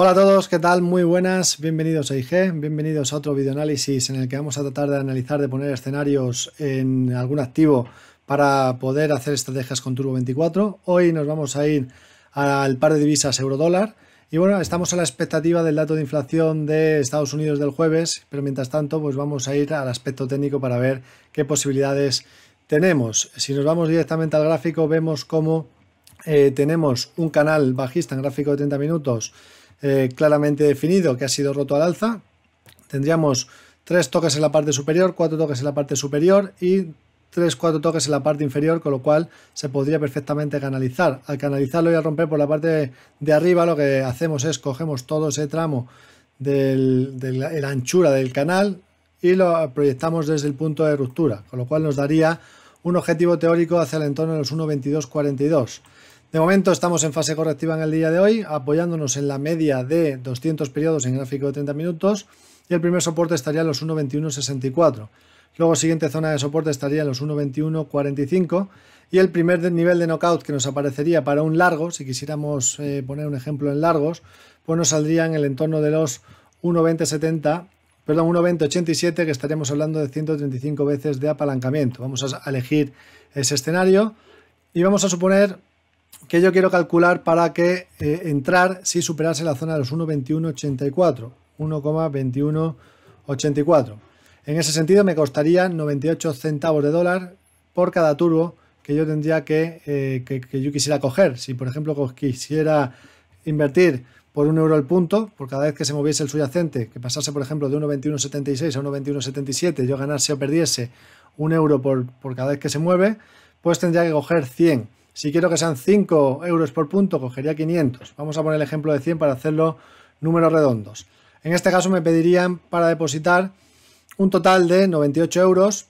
Hola a todos, ¿qué tal? Muy buenas, bienvenidos a IG, bienvenidos a otro videoanálisis en el que vamos a tratar de analizar, de poner escenarios en algún activo para poder hacer estrategias con Turbo 24. Hoy nos vamos a ir al par de divisas euro-dólar y bueno, estamos a la expectativa del dato de inflación de Estados Unidos del jueves, pero mientras tanto pues vamos a ir al aspecto técnico para ver qué posibilidades tenemos. Si nos vamos directamente al gráfico vemos cómo eh, tenemos un canal bajista en gráfico de 30 minutos eh, claramente definido que ha sido roto al alza. Tendríamos tres toques en la parte superior, cuatro toques en la parte superior y tres, cuatro toques en la parte inferior, con lo cual se podría perfectamente canalizar. Al canalizarlo y al romper por la parte de arriba, lo que hacemos es cogemos todo ese tramo de la anchura del canal y lo proyectamos desde el punto de ruptura, con lo cual nos daría un objetivo teórico hacia el entorno de los 1.22.42. De momento estamos en fase correctiva en el día de hoy, apoyándonos en la media de 200 periodos en gráfico de 30 minutos y el primer soporte estaría en los 1.2164. Luego siguiente zona de soporte estaría en los 1.2145 y el primer nivel de knockout que nos aparecería para un largo, si quisiéramos eh, poner un ejemplo en largos, pues nos saldría en el entorno de los 1.2070, perdón, 1.2087 que estaríamos hablando de 135 veces de apalancamiento. Vamos a elegir ese escenario y vamos a suponer que yo quiero calcular para que eh, entrar si superase la zona de los 1,2184. 1,2184. En ese sentido me costaría 98 centavos de dólar por cada turbo que yo tendría que, eh, que, yo quisiera coger. Si por ejemplo quisiera invertir por un euro el punto, por cada vez que se moviese el subyacente, que pasase por ejemplo de 1,2176 a 1,2177, yo ganase o perdiese un euro por, por cada vez que se mueve, pues tendría que coger 100. Si quiero que sean 5 euros por punto, cogería 500. Vamos a poner el ejemplo de 100 para hacerlo números redondos. En este caso me pedirían para depositar un total de 98 euros,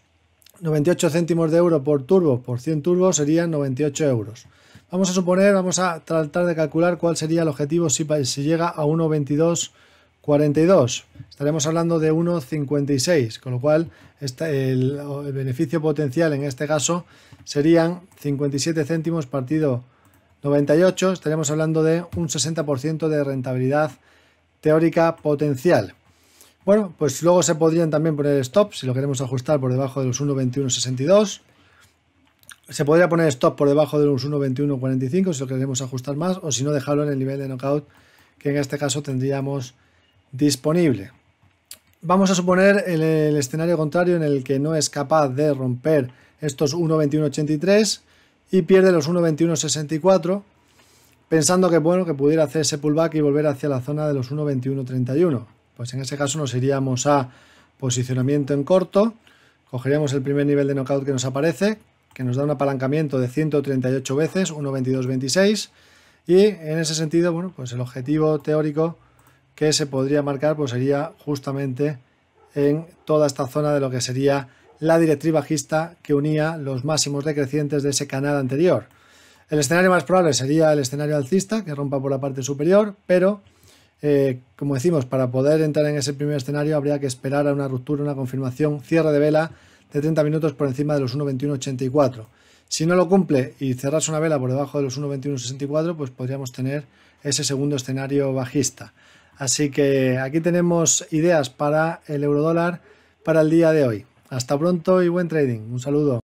98 céntimos de euro por turbo, por 100 turbos serían 98 euros. Vamos a suponer, vamos a tratar de calcular cuál sería el objetivo si, si llega a 1,22 42. Estaremos hablando de 1,56, con lo cual el, beneficio potencial en este caso serían 57 céntimos partido 98. Estaremos hablando de un 60% de rentabilidad teórica potencial. Bueno, pues luego se podrían también poner stop si lo queremos ajustar por debajo de los 1,2162. Se podría poner stop por debajo de los 1,2145 si lo queremos ajustar más o si no dejarlo en el nivel de knockout que en este caso tendríamos disponible. Vamos a suponer el, escenario contrario en el que no es capaz de romper estos 1.21.83 y pierde los 1.21.64 pensando que, bueno, que pudiera hacer ese pullback y volver hacia la zona de los 1.21.31. Pues en ese caso nos iríamos a posicionamiento en corto, cogeríamos el primer nivel de knockout que nos aparece, que nos da un apalancamiento de 138 veces, 1.22.26 y en ese sentido, bueno, pues el objetivo teórico que se podría marcar pues sería justamente en toda esta zona de lo que sería la directriz bajista que unía los máximos decrecientes de ese canal anterior. El escenario más probable sería el escenario alcista, que rompa por la parte superior, pero eh, como decimos, para poder entrar en ese primer escenario habría que esperar a una ruptura, una confirmación, cierre de vela de 30 minutos por encima de los 1.21.84. Si no lo cumple y cerrarse una vela por debajo de los 1.21.64, pues podríamos tener ese segundo escenario bajista. Así que aquí tenemos ideas para el eurodólar para el día de hoy. Hasta pronto y buen trading. Un saludo.